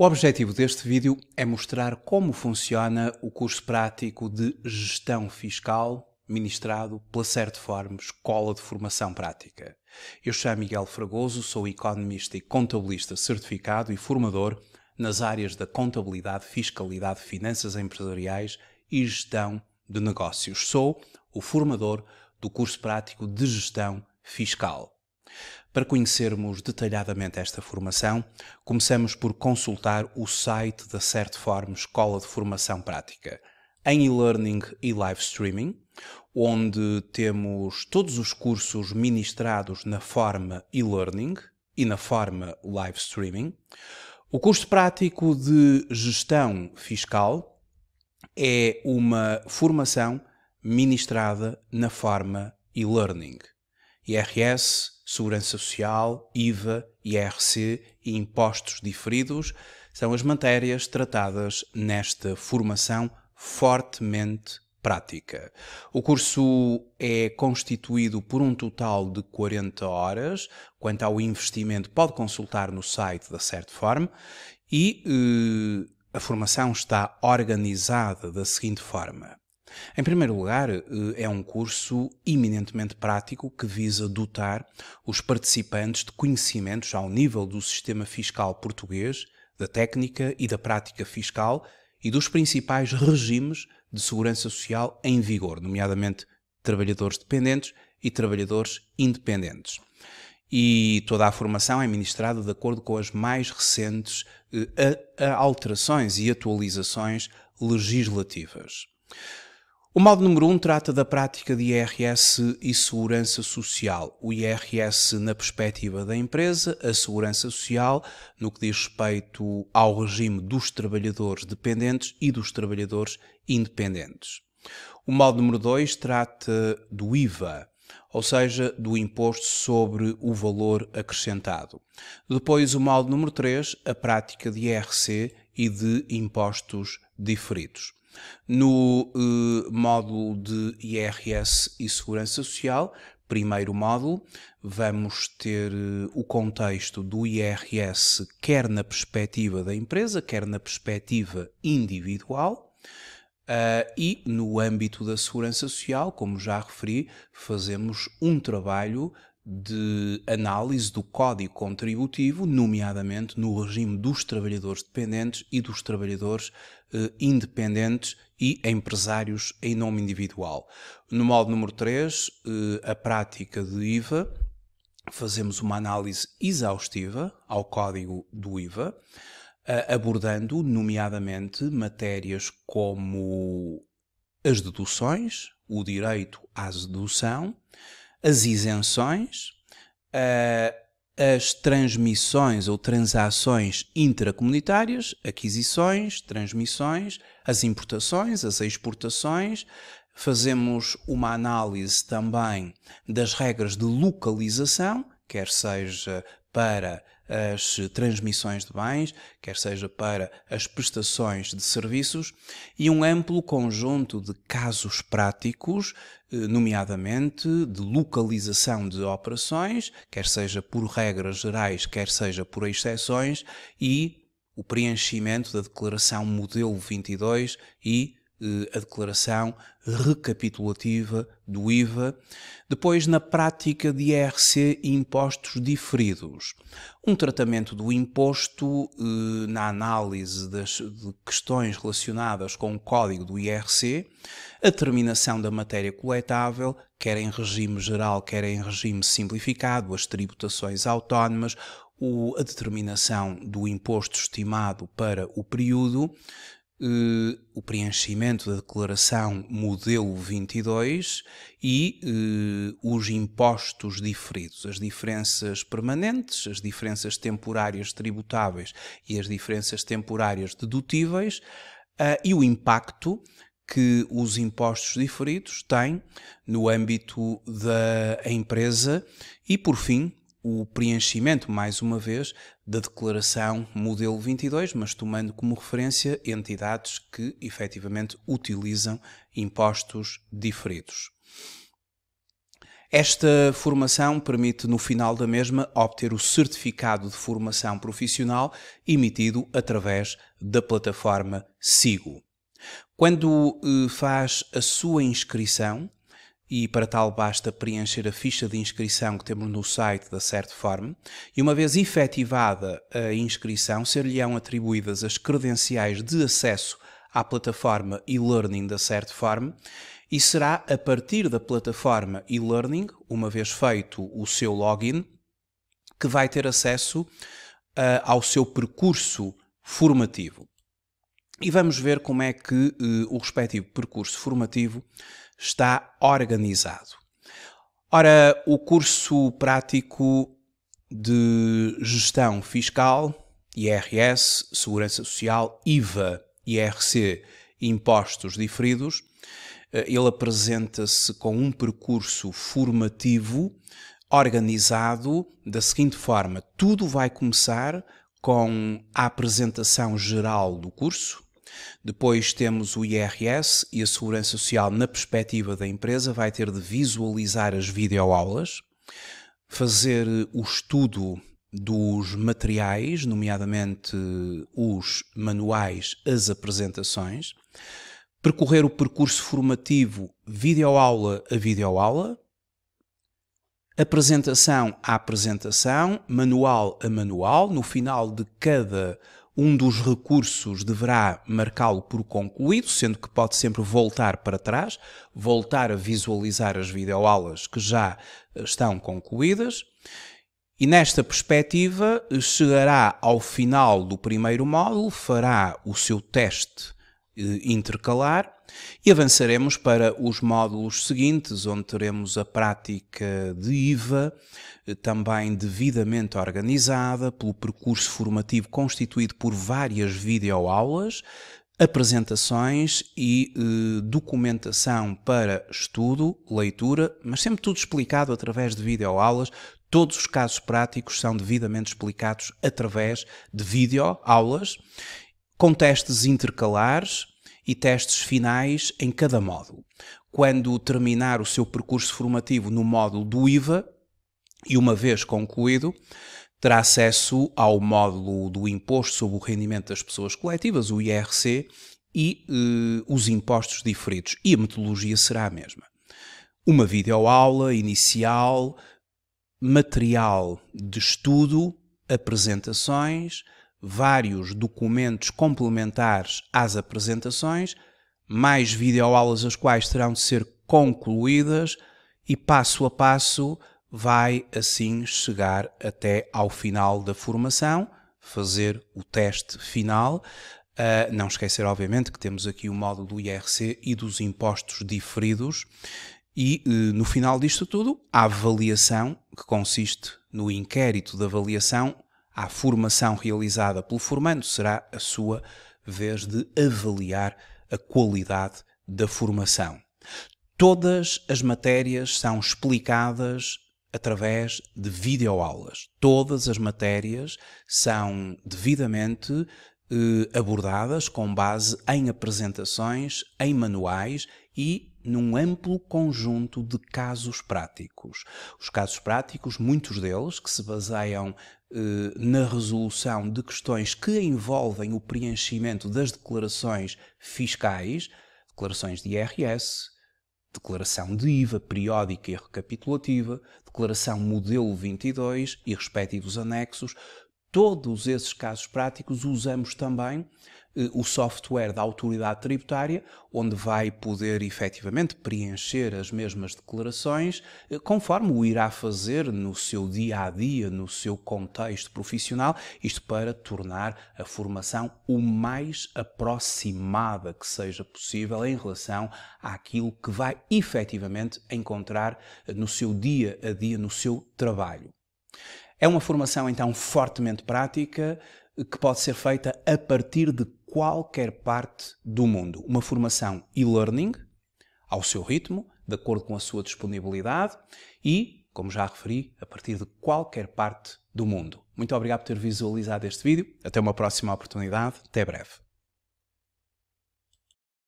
O objetivo deste vídeo é mostrar como funciona o curso prático de Gestão Fiscal ministrado pela Certeform Escola de Formação Prática. Eu chamo Miguel Fragoso, sou economista e contabilista certificado e formador nas áreas da contabilidade, fiscalidade, finanças empresariais e gestão de negócios. Sou o formador do curso prático de Gestão Fiscal. Para conhecermos detalhadamente esta formação, começamos por consultar o site da Certform Escola de Formação Prática, em e-learning e live streaming, onde temos todos os cursos ministrados na forma e-learning e na forma live streaming. O curso prático de gestão fiscal é uma formação ministrada na forma e-learning. IRS, Segurança Social, IVA, IRC e impostos diferidos são as matérias tratadas nesta formação fortemente prática. O curso é constituído por um total de 40 horas. Quanto ao investimento, pode consultar no site da Certform e eh, a formação está organizada da seguinte forma: em primeiro lugar, eh, é um curso eminentemente prático que visa dotar os participantes de conhecimentos ao nível do sistema fiscal português, da técnica e da prática fiscal e dos principais regimes de segurança social em vigor, nomeadamente trabalhadores dependentes e trabalhadores independentes. E toda a formação é ministrada de acordo com as mais recentes eh, alterações e atualizações legislativas. O modo número 1 um trata da prática de IRS e segurança social. O IRS na perspectiva da empresa, a segurança social no que diz respeito ao regime dos trabalhadores dependentes e dos trabalhadores independentes. O modo número 2 trata do IVA, ou seja, do imposto sobre o valor acrescentado. Depois, o modo número 3, a prática de IRC e de impostos diferidos. No eh, módulo de IRS e Segurança Social, primeiro módulo, vamos ter eh, o contexto do IRS quer na perspectiva da empresa, quer na perspectiva individual. Uh, e no âmbito da segurança social, como já referi, fazemos um trabalho de análise do código contributivo, nomeadamente no regime dos trabalhadores dependentes e dos trabalhadores eh, independentes e empresários em nome individual. No modo número 3, eh, a prática de IVA, fazemos uma análise exaustiva ao código do IVA, eh, abordando, nomeadamente, matérias como as deduções, o direito à dedução as isenções, eh, as transmissões ou transações intracomunitárias, aquisições, transmissões, as importações, as exportações. Fazemos uma análise também das regras de localização, quer seja para as transmissões de bens, quer seja para as prestações de serviços, e um amplo conjunto de casos práticos, eh, nomeadamente de localização de operações, quer seja por regras gerais, quer seja por exceções, e o preenchimento da Declaração Modelo 22 e eh, a declaração recapitulativa do IVA, depois na prática de IRC e impostos diferidos, um tratamento do imposto eh, na análise das questões relacionadas com o código do IRC, a terminação da matéria coletável, quer em regime geral, quer em regime simplificado, as tributações autónomas, a determinação do imposto estimado para o período, Uh, o preenchimento da declaração modelo 22 e uh, os impostos diferidos, as diferenças permanentes, as diferenças temporárias tributáveis e as diferenças temporárias dedutíveis uh, e o impacto que os impostos diferidos têm no âmbito da empresa e, por fim, o preenchimento, mais uma vez, da declaração modelo 22, mas tomando como referência entidades que efetivamente utilizam impostos diferidos. Esta formação permite, no final da mesma, obter o certificado de formação profissional emitido através da plataforma SIGO. Quando eh, faz a sua inscrição, e para tal basta preencher a ficha de inscrição que temos no site da Certform e uma vez efetivada a inscrição, ser-lhe-ão atribuídas as credenciais de acesso à plataforma e-learning da Certform e será a partir da plataforma e-learning, uma vez feito o seu login, que vai ter acesso uh, ao seu percurso formativo. E vamos ver como é que uh, o respectivo percurso formativo está organizado. Ora, o curso prático de Gestão Fiscal, IRS, Segurança Social, IVA, IRC, Impostos Diferidos, eh, ele apresenta-se com um percurso formativo organizado da seguinte forma: tudo vai começar com a apresentação geral do curso, depois temos o IRS e a Segurança Social na perspectiva da empresa vai ter de visualizar as videoaulas, fazer o estudo dos materiais, nomeadamente os manuais, as apresentações, percorrer o percurso formativo videoaula a videoaula, apresentação a apresentação, manual a manual, no final de cada um dos recursos deverá marcá-lo por concluído, sendo que pode sempre voltar para trás, voltar a visualizar as videoaulas que já eh, estão concluídas. E nesta perspectiva, chegará ao final do primeiro módulo, fará o seu teste intercalar e avançaremos para os módulos seguintes, onde teremos a prática de IVA, eh, também devidamente organizada pelo percurso formativo constituído por várias videoaulas, apresentações e eh, documentação para estudo, leitura, mas sempre tudo explicado através de videoaulas. Todos os casos práticos são devidamente explicados através de videoaulas com testes intercalares e testes finais em cada módulo. Quando terminar o seu percurso formativo no módulo do IVA, e uma vez concluído, terá acesso ao módulo do Imposto sobre o Rendimento das Pessoas Coletivas, o IRC, e eh, os impostos diferidos. E a metodologia será a mesma. Uma videoaula inicial, material de estudo, apresentações, vários documentos complementares às apresentações, mais videoaulas as quais terão de ser concluídas e passo a passo vai assim chegar até ao final da formação, fazer o teste final. Uh, não esquecer, obviamente, que temos aqui o módulo do IRC e dos impostos diferidos. E uh, no final disto tudo, a avaliação, que consiste no inquérito de avaliação à formação realizada pelo formando, será a sua vez de avaliar a qualidade da formação. Todas as matérias são explicadas através de videoaulas. Todas as matérias são devidamente eh, abordadas com base em apresentações, em manuais e num amplo conjunto de casos práticos. Os casos práticos, muitos deles, que se baseiam eh, na resolução de questões que envolvem o preenchimento das declarações fiscais, declarações de IRS, declaração de IVA periódica e recapitulativa, declaração modelo 22 e respectivos anexos, todos esses casos práticos usamos também eh, o software da autoridade tributária, onde vai poder efetivamente preencher as mesmas declarações, eh, conforme o irá fazer no seu dia a dia, no seu contexto profissional, isto para tornar a formação o mais aproximada que seja possível em relação àquilo que vai efetivamente encontrar eh, no seu dia a dia, no seu trabalho. É uma formação então fortemente prática que pode ser feita a partir de qualquer parte do mundo. Uma formação e-learning, ao seu ritmo, de acordo com a sua disponibilidade e, como já referi, a partir de qualquer parte do mundo. Muito obrigado por ter visualizado este vídeo. Até uma próxima oportunidade. Até breve.